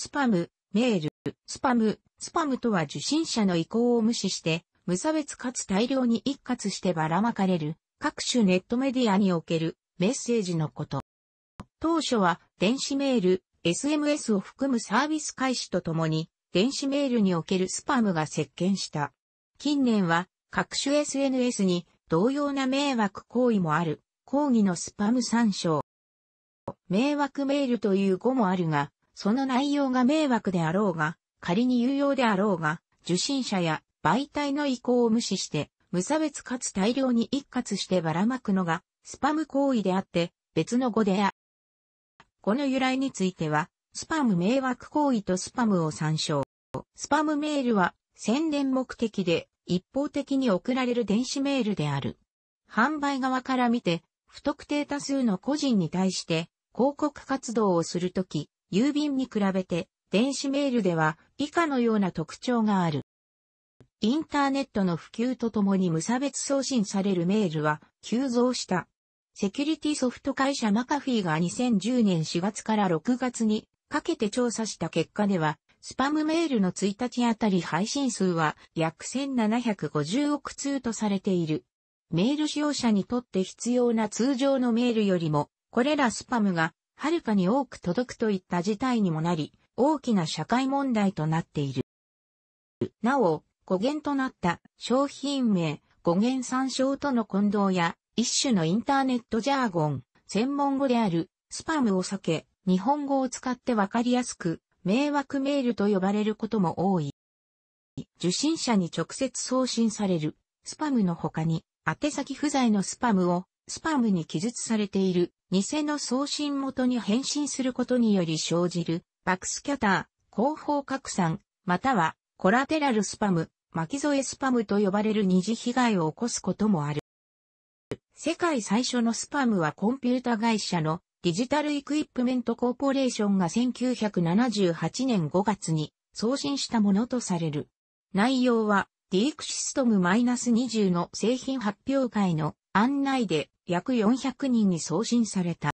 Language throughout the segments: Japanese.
スパム、メール、スパム、スパムとは受信者の意向を無視して、無差別かつ大量に一括してばらまかれる、各種ネットメディアにおけるメッセージのこと。当初は電子メール、SMS を含むサービス開始とともに、電子メールにおけるスパムが席巻した。近年は各種 SNS に同様な迷惑行為もある、抗議のスパム参照。迷惑メールという語もあるが、その内容が迷惑であろうが、仮に有用であろうが、受信者や媒体の意向を無視して、無差別かつ大量に一括してばらまくのが、スパム行為であって、別の語であ。この由来については、スパム迷惑行為とスパムを参照。スパムメールは、宣伝目的で、一方的に送られる電子メールである。販売側から見て、不特定多数の個人に対して、広告活動をするとき、郵便に比べて電子メールでは以下のような特徴がある。インターネットの普及とともに無差別送信されるメールは急増した。セキュリティソフト会社マカフィーが2010年4月から6月にかけて調査した結果では、スパムメールの1日あたり配信数は約1750億通とされている。メール使用者にとって必要な通常のメールよりも、これらスパムがはるかに多く届くといった事態にもなり、大きな社会問題となっている。なお、語源となった商品名、語源参照との混同や、一種のインターネットジャーゴン、専門語である、スパムを避け、日本語を使ってわかりやすく、迷惑メールと呼ばれることも多い。受信者に直接送信される、スパムの他に、宛先不在のスパムを、スパムに記述されている偽の送信元に返信することにより生じる、バクスキャター、広報拡散、または、コラテラルスパム、巻き添えスパムと呼ばれる二次被害を起こすこともある。世界最初のスパムはコンピュータ会社のデジタルイクイップメントコーポレーションが1978年5月に送信したものとされる。内容は、ディークシストム -20 の製品発表会の案内で約400人に送信された。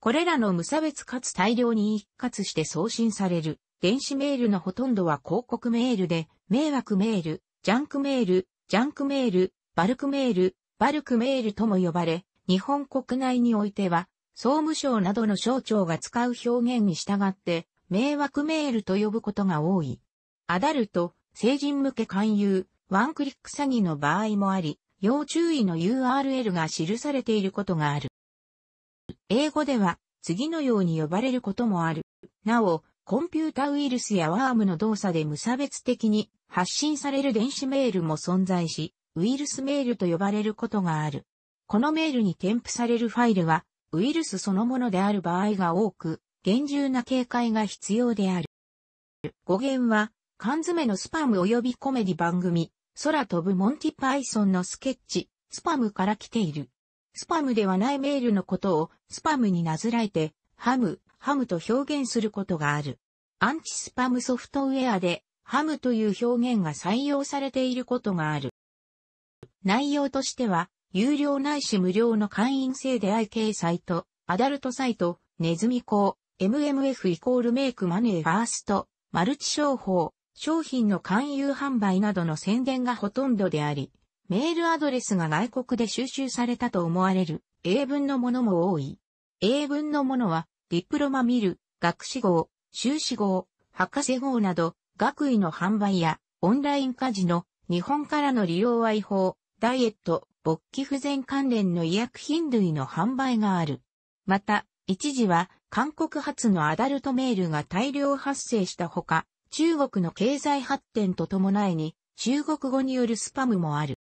これらの無差別かつ大量に一括して送信される電子メールのほとんどは広告メールで、迷惑メール、ジャンクメール、ジャンクメール、バルクメール、バルクメールとも呼ばれ、日本国内においては、総務省などの省庁が使う表現に従って、迷惑メールと呼ぶことが多い。アダルト、成人向け勧誘、ワンクリック詐欺の場合もあり、要注意の URL が記されていることがある。英語では次のように呼ばれることもある。なお、コンピュータウイルスやワームの動作で無差別的に発信される電子メールも存在し、ウイルスメールと呼ばれることがある。このメールに添付されるファイルは、ウイルスそのものである場合が多く、厳重な警戒が必要である。語源は、缶詰のスパム及びコメディ番組、空飛ぶモンティパイソンのスケッチ、スパムから来ている。スパムではないメールのことをスパムになずらえて、ハム、ハムと表現することがある。アンチスパムソフトウェアで、ハムという表現が採用されていることがある。内容としては、有料ないし無料の会員制で IK サイト、アダルトサイト、ネズミ講、MMF イコールメイクマネーファースト、マルチ商法、商品の勧誘販売などの宣伝がほとんどであり、メールアドレスが外国で収集されたと思われる英文のものも多い。英文のものは、ディプロマミル、学士号、修士号、博士号など、学位の販売や、オンラインカジノ、日本からの利用は違法、ダイエット、勃起不全関連の医薬品類の販売がある。また、一時は韓国発のアダルトメールが大量発生したほか、中国の経済発展と伴いに、中国語によるスパムもある。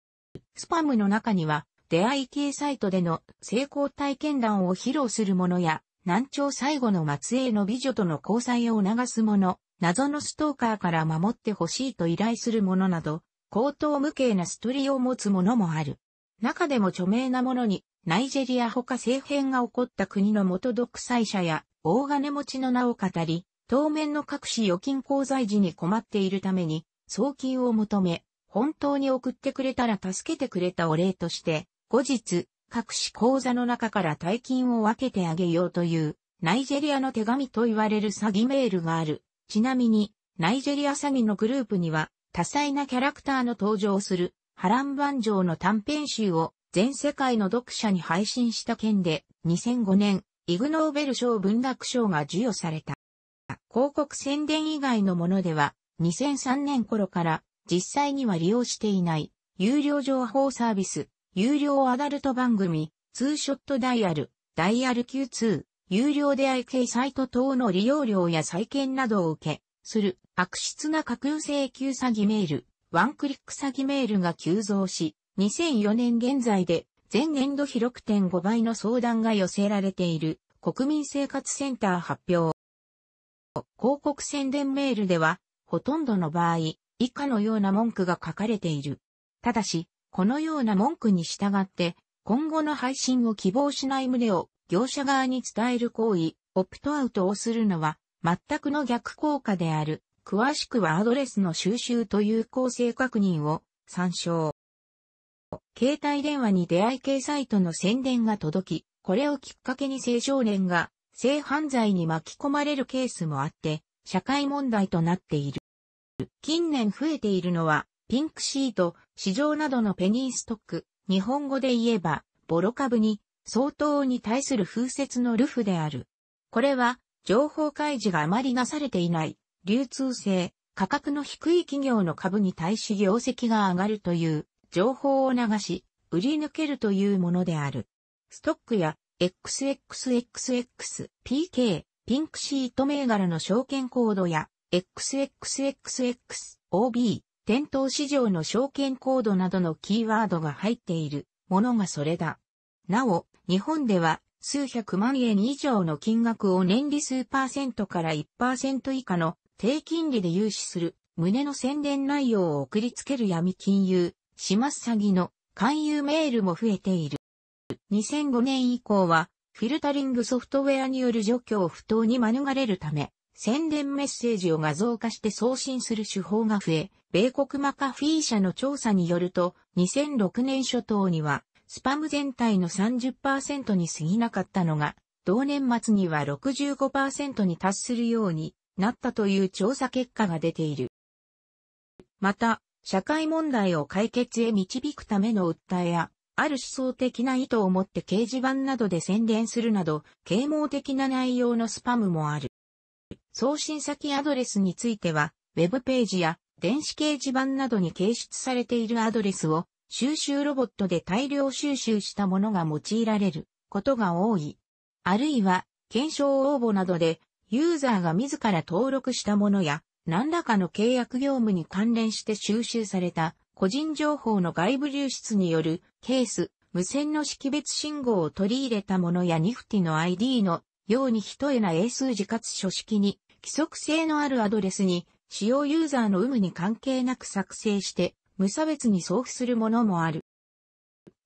スパムの中には、出会い系サイトでの成功体験談を披露するものや、南朝最後の末裔の美女との交際を促すもの、謎のストーカーから守ってほしいと依頼するものなど、高等無形なストリーを持つものもある。中でも著名なものに、ナイジェリア他政変が起こった国の元独裁者や大金持ちの名を語り、当面の各種預金口座時に困っているために、送金を求め、本当に送ってくれたら助けてくれたお礼として、後日、各種口座の中から大金を分けてあげようという、ナイジェリアの手紙と言われる詐欺メールがある。ちなみに、ナイジェリア詐欺のグループには、多彩なキャラクターの登場する、波乱万丈の短編集を全世界の読者に配信した件で、2005年、イグノーベル賞文学賞が授与された。広告宣伝以外のものでは、2003年頃から実際には利用していない、有料情報サービス、有料アダルト番組、ツーショットダイヤル、ダイヤル Q2、有料出会い系サイト等の利用料や債券などを受け、する悪質な架空請求詐欺メール、ワンクリック詐欺メールが急増し、2004年現在で前年度比6.5倍の相談が寄せられている国民生活センター発表。広告宣伝メールでは、ほとんどの場合、以下のような文句が書かれている。ただし、このような文句に従って、今後の配信を希望しない旨を業者側に伝える行為、オプトアウトをするのは、全くの逆効果である。詳しくはアドレスの収集と有効性確認を参照。携帯電話に出会い系サイトの宣伝が届き、これをきっかけに青少年が性犯罪に巻き込まれるケースもあって、社会問題となっている。近年増えているのは、ピンクシート、市場などのペニーストック、日本語で言えば、ボロ株に、相当に対する風説のルフである。これは、情報開示があまりなされていない、流通性、価格の低い企業の株に対し業績が上がるという、情報を流し、売り抜けるというものである。ストックや XXXXPK、ピンクシート銘柄の証券コードや、XXXXOB、店頭市場の証券コードなどのキーワードが入っているものがそれだ。なお、日本では数百万円以上の金額を年利数パーセントから1%以下の低金利で融資する旨の宣伝内容を送りつける闇金融、します詐欺の勧誘メールも増えている。2005年以降は、フィルタリングソフトウェアによる除去を不当に免れるため、宣伝メッセージを画像化して送信する手法が増え、米国マカフィー社の調査によると、2006年初頭には、スパム全体の30%に過ぎなかったのが、同年末には65%に達するようになったという調査結果が出ている。また、社会問題を解決へ導くための訴えや、ある思想的な意図を持って掲示板などで宣伝するなど、啓蒙的な内容のスパムもある。送信先アドレスについては、ウェブページや電子掲示板などに掲出されているアドレスを収集ロボットで大量収集したものが用いられることが多い。あるいは、検証応募などでユーザーが自ら登録したものや何らかの契約業務に関連して収集された個人情報の外部流出によるケース、無線の識別信号を取り入れたものやニフティの ID のように一重な英数字かつ書式に規則性のあるアドレスに使用ユーザーの有無に関係なく作成して無差別に送付するものもある。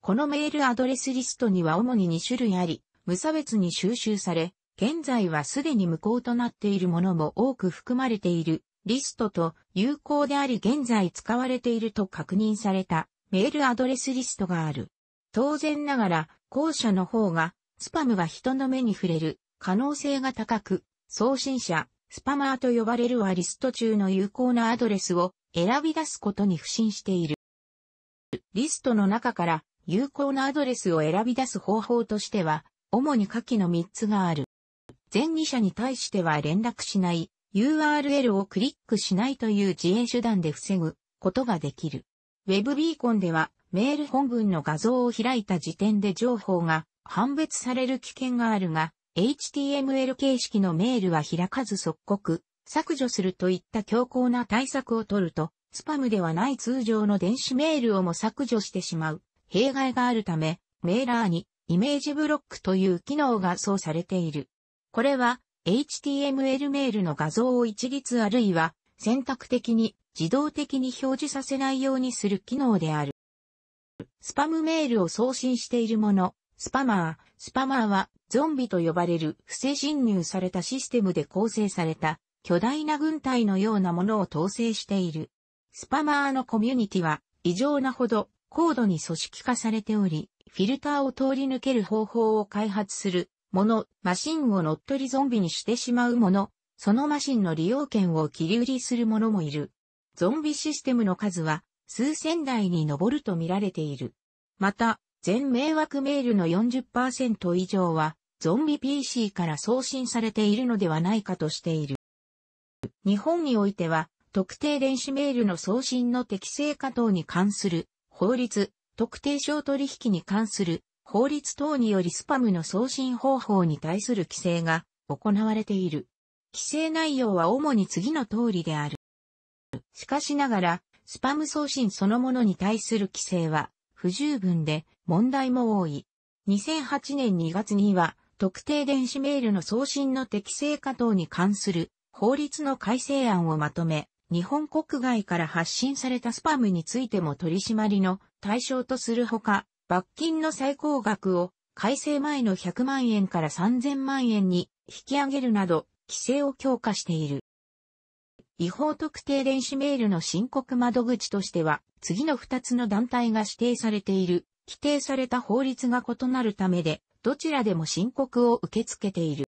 このメールアドレスリストには主に2種類あり、無差別に収集され、現在はすでに無効となっているものも多く含まれているリストと有効であり現在使われていると確認されたメールアドレスリストがある。当然ながら、後者の方が、スパムは人の目に触れる可能性が高く、送信者、スパマーと呼ばれるはリスト中の有効なアドレスを選び出すことに不信している。リストの中から有効なアドレスを選び出す方法としては、主に下記の3つがある。前2者に対しては連絡しない、URL をクリックしないという自衛手段で防ぐことができる。ウェブビーコンではメール本文の画像を開いた時点で情報が判別される危険があるが、HTML 形式のメールは開かず即刻、削除するといった強硬な対策を取ると、スパムではない通常の電子メールをも削除してしまう弊害があるため、メーラーにイメージブロックという機能がそうされている。これは HTML メールの画像を一律あるいは選択的に自動的に表示させないようにする機能である。スパムメールを送信しているもの、スパマー、スパマーはゾンビと呼ばれる不正侵入されたシステムで構成された巨大な軍隊のようなものを統制している。スパマーのコミュニティは異常なほど高度に組織化されており、フィルターを通り抜ける方法を開発するもの、マシンを乗っ取りゾンビにしてしまうもの、そのマシンの利用権を切り売りする者もいる。ゾンビシステムの数は数千台に上ると見られている。また、全迷惑メールの40%以上は、ゾンビ PC から送信されているのではないかとしている。日本においては、特定電子メールの送信の適正化等に関する法律、特定商取引に関する法律等によりスパムの送信方法に対する規制が行われている。規制内容は主に次の通りである。しかしながら、スパム送信そのものに対する規制は不十分で問題も多い。2008年2月には、特定電子メールの送信の適正化等に関する法律の改正案をまとめ、日本国外から発信されたスパムについても取り締まりの対象とするほか、罰金の最高額を改正前の100万円から3000万円に引き上げるなど、規制を強化している。違法特定電子メールの申告窓口としては、次の2つの団体が指定されている、規定された法律が異なるためで、どちらでも申告を受け付けている。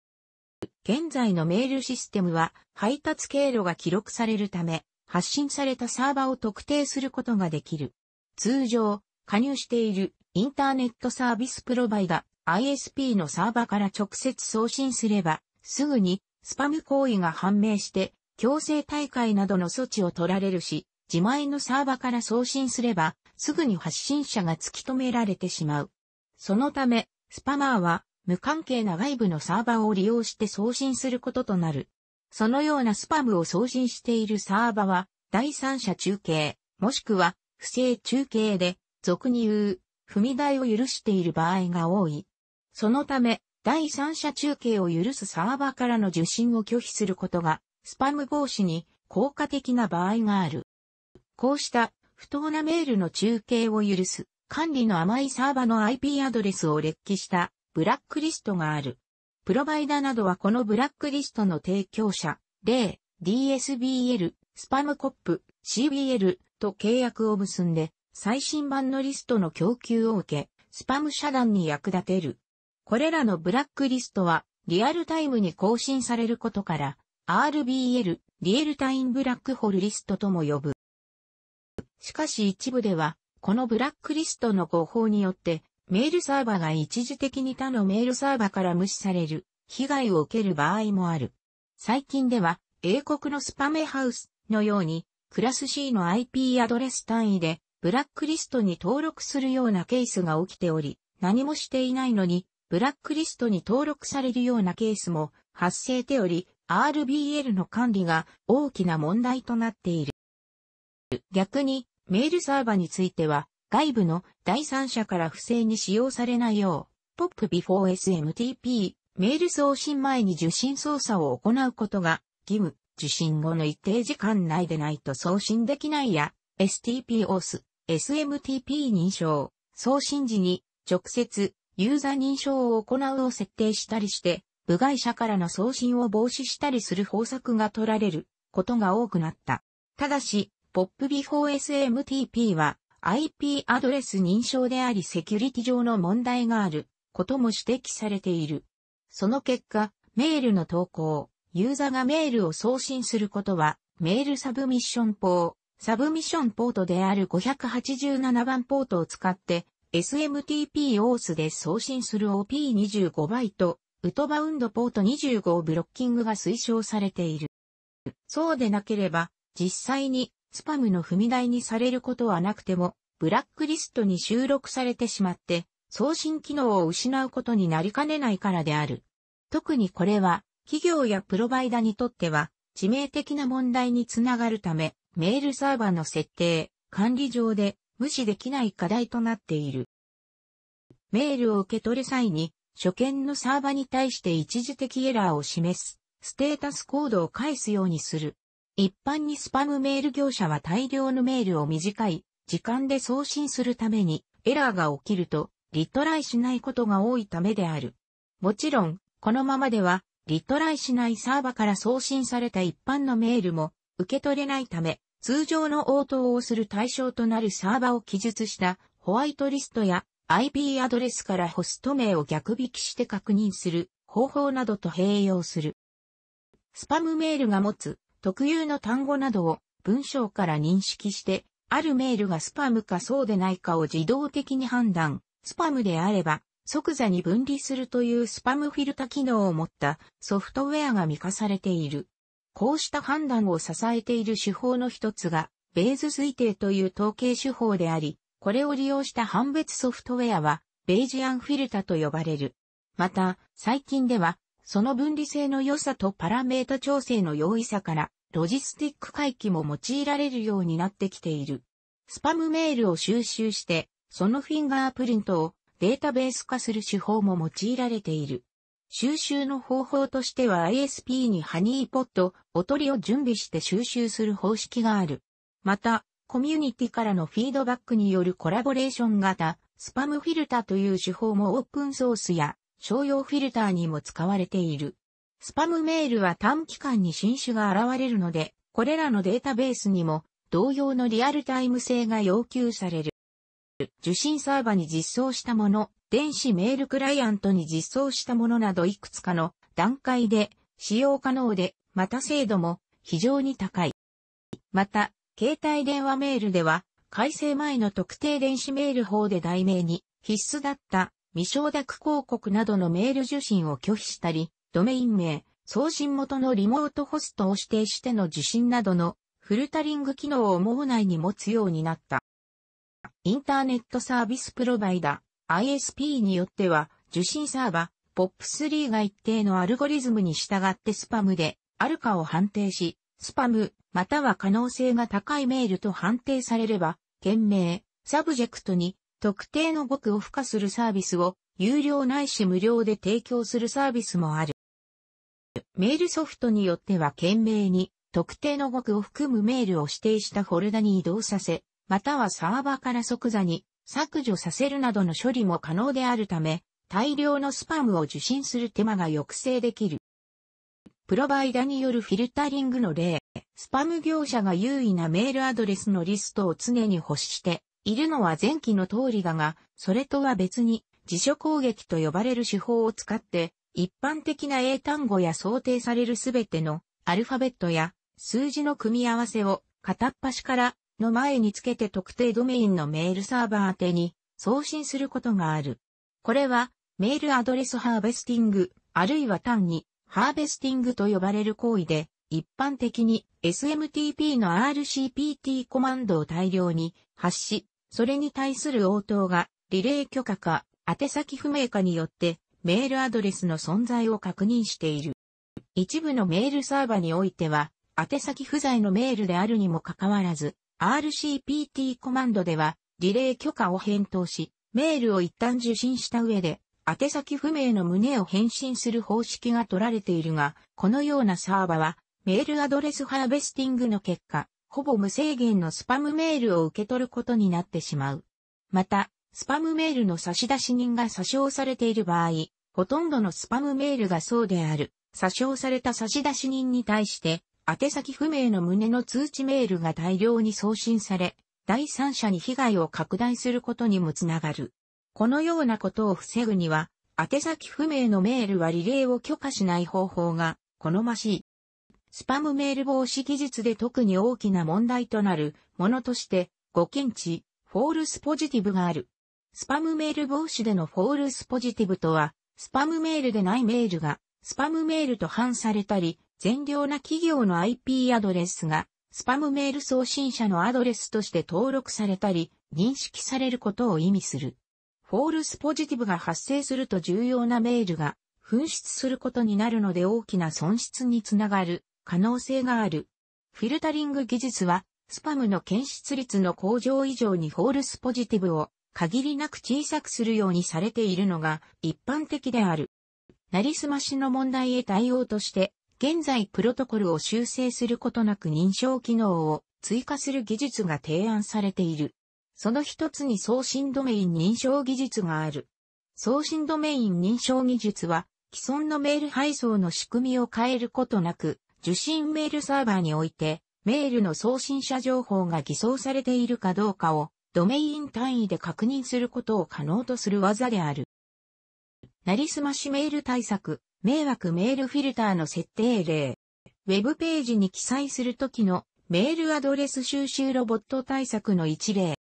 現在のメールシステムは、配達経路が記録されるため、発信されたサーバを特定することができる。通常、加入しているインターネットサービスプロバイダ ISP のサーバから直接送信すれば、すぐにスパム行為が判明して強制大会などの措置を取られるし、自前のサーバから送信すれば、すぐに発信者が突き止められてしまう。そのため、スパマーは、無関係な外部のサーバを利用して送信することとなる。そのようなスパムを送信しているサーバは、第三者中継、もしくは、不正中継で、俗に言う、踏み台を許している場合が多い。そのため、第三者中継を許すサーバからの受信を拒否することがスパム防止に効果的な場合がある。こうした不当なメールの中継を許す管理の甘いサーバの IP アドレスを列記したブラックリストがある。プロバイダなどはこのブラックリストの提供者、例、DSBL、スパムコップ、CBL と契約を結んで、最新版のリストの供給を受け、スパム遮断に役立てる。これらのブラックリストは、リアルタイムに更新されることから、RBL、リエルタインブラックホルリストとも呼ぶ。しかし一部では、このブラックリストの誤報によって、メールサーバが一時的に他のメールサーバから無視される、被害を受ける場合もある。最近では、英国のスパメハウスのように、クラス C の IP アドレス単位で、ブラックリストに登録するようなケースが起きており、何もしていないのに、ブラックリストに登録されるようなケースも発生しており、RBL の管理が大きな問題となっている。逆に、メールサーバについては、外部の第三者から不正に使用されないよう、POP before SMTP メール送信前に受信操作を行うことが義務、受信後の一定時間内でないと送信できないや、STPOS、SMTP 認証、送信時に直接ユーザー認証を行うを設定したりして、部外者からの送信を防止したりする方策が取られることが多くなった。ただし、p o p ォ4 s m t p は IP アドレス認証でありセキュリティ上の問題があることも指摘されている。その結果、メールの投稿、ユーザーがメールを送信することは、メールサブミッション法、サブミッションポートである587番ポートを使って SMTP オースで送信する OP25 バイトウトバウンドポート25をブロッキングが推奨されている。そうでなければ、実際にスパムの踏み台にされることはなくても、ブラックリストに収録されてしまって、送信機能を失うことになりかねないからである。特にこれは、企業やプロバイダにとっては、致命的な問題につながるため、メールサーバーの設定、管理上で無視できない課題となっている。メールを受け取る際に、初見のサーバに対して一時的エラーを示す、ステータスコードを返すようにする。一般にスパムメール業者は大量のメールを短い時間で送信するためにエラーが起きるとリトライしないことが多いためである。もちろん、このままではリトライしないサーバから送信された一般のメールも受け取れないため、通常の応答をする対象となるサーバを記述したホワイトリストや IP アドレスからホスト名を逆引きして確認する方法などと併用する。スパムメールが持つ特有の単語などを文章から認識して、あるメールがスパムかそうでないかを自動的に判断、スパムであれば即座に分離するというスパムフィルタ機能を持ったソフトウェアが見かされている。こうした判断を支えている手法の一つが、ベーズ推定という統計手法であり、これを利用した判別ソフトウェアは、ベイジアンフィルタと呼ばれる。また、最近では、その分離性の良さとパラメータ調整の容易さから、ロジスティック回帰も用いられるようになってきている。スパムメールを収集して、そのフィンガープリントをデータベース化する手法も用いられている。収集の方法としては ISP にハニーポット、おとりを準備して収集する方式がある。また、コミュニティからのフィードバックによるコラボレーション型、スパムフィルタという手法もオープンソースや商用フィルターにも使われている。スパムメールは短期間に新種が現れるので、これらのデータベースにも同様のリアルタイム性が要求される。受信サーバに実装したもの、電子メールクライアントに実装したものなどいくつかの段階で使用可能で、また精度も非常に高い。また、携帯電話メールでは、改正前の特定電子メール法で題名に必須だった未承諾広告などのメール受信を拒否したり、ドメイン名、送信元のリモートホストを指定しての受信などのフルタリング機能を網内に持つようになった。インターネットサービスプロバイダ、ISP によっては、受信サーバ、POP3 が一定のアルゴリズムに従ってスパムで、あるかを判定し、スパム、または可能性が高いメールと判定されれば、件名、サブジェクトに特定の語句を付加するサービスを有料ないし無料で提供するサービスもある。メールソフトによっては件名に特定の語句を含むメールを指定したフォルダに移動させ、またはサーバーから即座に削除させるなどの処理も可能であるため、大量のスパムを受信する手間が抑制できる。プロバイダによるフィルタリングの例、スパム業者が優位なメールアドレスのリストを常に欲しているのは前期の通りだが、それとは別に辞書攻撃と呼ばれる手法を使って、一般的な英単語や想定されるすべてのアルファベットや数字の組み合わせを片っ端からの前につけて特定ドメインのメールサーバー宛てに送信することがある。これはメールアドレスハーベスティング、あるいは単にハーベスティングと呼ばれる行為で、一般的に SMTP の RCPT コマンドを大量に発し、それに対する応答がリレー許可か宛先不明かによってメールアドレスの存在を確認している。一部のメールサーバにおいては、宛先不在のメールであるにもかかわらず、RCPT コマンドではリレー許可を返答し、メールを一旦受信した上で宛先不明の旨を返信する方式が取られているが、このようなサーバは、メールアドレスハーベスティングの結果、ほぼ無制限のスパムメールを受け取ることになってしまう。また、スパムメールの差出人が詐称されている場合、ほとんどのスパムメールがそうである。詐称された差出人に対して、宛先不明の旨の通知メールが大量に送信され、第三者に被害を拡大することにもつながる。このようなことを防ぐには、宛先不明のメールはリレーを許可しない方法が好ましい。スパムメール防止技術で特に大きな問題となるものとして、ご検知、フォールスポジティブがある。スパムメール防止でのフォールスポジティブとは、スパムメールでないメールが、スパムメールと反されたり、善良な企業の IP アドレスが、スパムメール送信者のアドレスとして登録されたり、認識されることを意味する。フォールスポジティブが発生すると重要なメールが紛失することになるので大きな損失につながる可能性がある。フィルタリング技術は、スパムの検出率の向上以上にフォールスポジティブを限りなく小さくするようにされているのが一般的である。なりすましの問題へ対応として、現在プロトコルを修正することなく認証機能を追加する技術が提案されている。その一つに送信ドメイン認証技術がある。送信ドメイン認証技術は、既存のメール配送の仕組みを変えることなく、受信メールサーバーにおいて、メールの送信者情報が偽装されているかどうかを、ドメイン単位で確認することを可能とする技である。なりすましメール対策、迷惑メールフィルターの設定例。ウェブページに記載するときのメールアドレス収集ロボット対策の一例。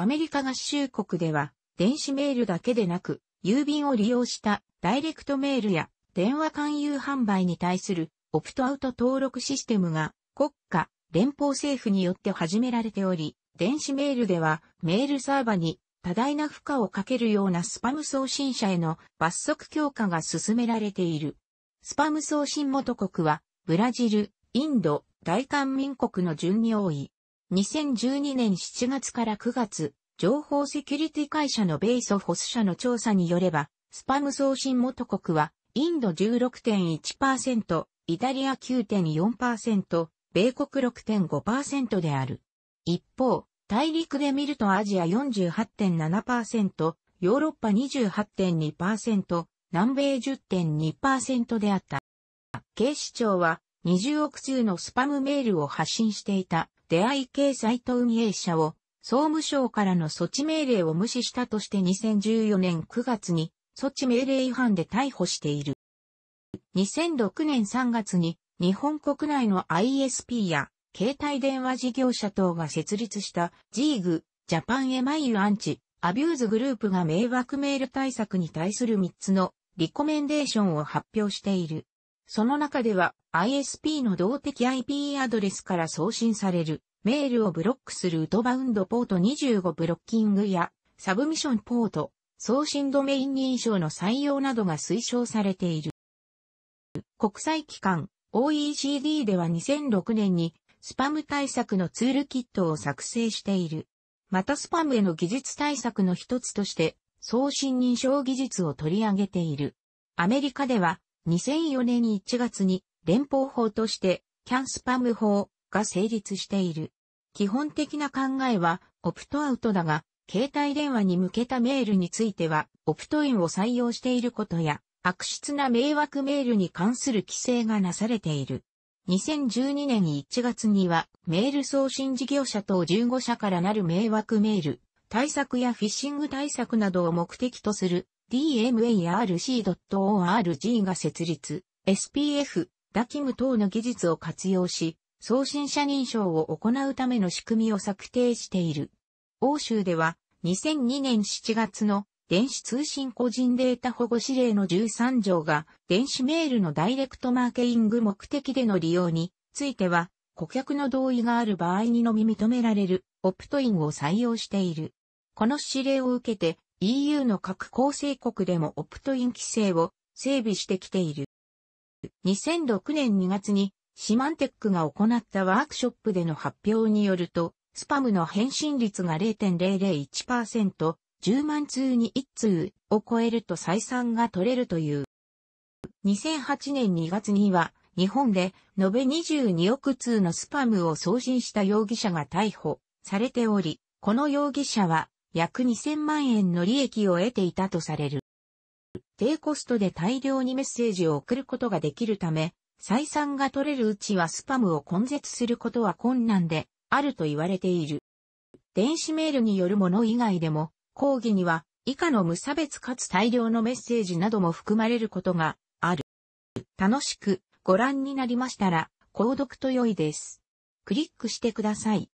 アメリカ合衆国では、電子メールだけでなく、郵便を利用したダイレクトメールや電話勧誘販売に対するオプトアウト登録システムが国家、連邦政府によって始められており、電子メールではメールサーバに多大な負荷をかけるようなスパム送信者への罰則強化が進められている。スパム送信元国はブラジル、インド、大韓民国の順に多い。2012年7月から9月、情報セキュリティ会社のベイソフォス社の調査によれば、スパム送信元国は、インド16.1%、イタリア9.4%、米国6.5%である。一方、大陸で見るとアジア48.7%、ヨーロッパ28.2%、南米10.2%であった。警視庁は20億通のスパムメールを発信していた出会い系サイト運営者を総務省からの措置命令を無視したとして2014年9月に措置命令違反で逮捕している。2006年3月に日本国内の ISP や携帯電話事業者等が設立した GIG、ジャパンエマイルアンチ、アビューズグループが迷惑メール対策に対する3つのリコメンデーションを発表している。その中では ISP の動的 IP アドレスから送信されるメールをブロックするウトバウンドポート25ブロッキングやサブミッションポート、送信ドメイン認証の採用などが推奨されている。国際機関 OECD では2006年にスパム対策のツールキットを作成している。またスパムへの技術対策の一つとして送信認証技術を取り上げている。アメリカでは2004年1月に連邦法としてキャンスパム法が成立している。基本的な考えはオプトアウトだが、携帯電話に向けたメールについてはオプトインを採用していることや、悪質な迷惑メールに関する規制がなされている。2012年1月にはメール送信事業者等15社からなる迷惑メール、対策やフィッシング対策などを目的とする dmarc.org が設立、SPF、ダキム等の技術を活用し、送信者認証を行うための仕組みを策定している。欧州では、2002年7月の電子通信個人データ保護指令の13条が電子メールのダイレクトマーケティング目的での利用については顧客の同意がある場合にのみ認められるオプトインを採用している。この指令を受けて EU の各構成国でもオプトイン規制を整備してきている。2006年2月にシマンテックが行ったワークショップでの発表によると、スパムの返信率が0.001%、10万通に1通を超えると採算が取れるという。2008年2月には、日本で延べ22億通のスパムを送信した容疑者が逮捕されており、この容疑者は約2000万円の利益を得ていたとされる。低コストで大量にメッセージを送ることができるため、採算が取れるうちはスパムを根絶することは困難であると言われている。電子メールによるもの以外でも、講義には以下の無差別かつ大量のメッセージなども含まれることがある。楽しくご覧になりましたら、購読と良いです。クリックしてください。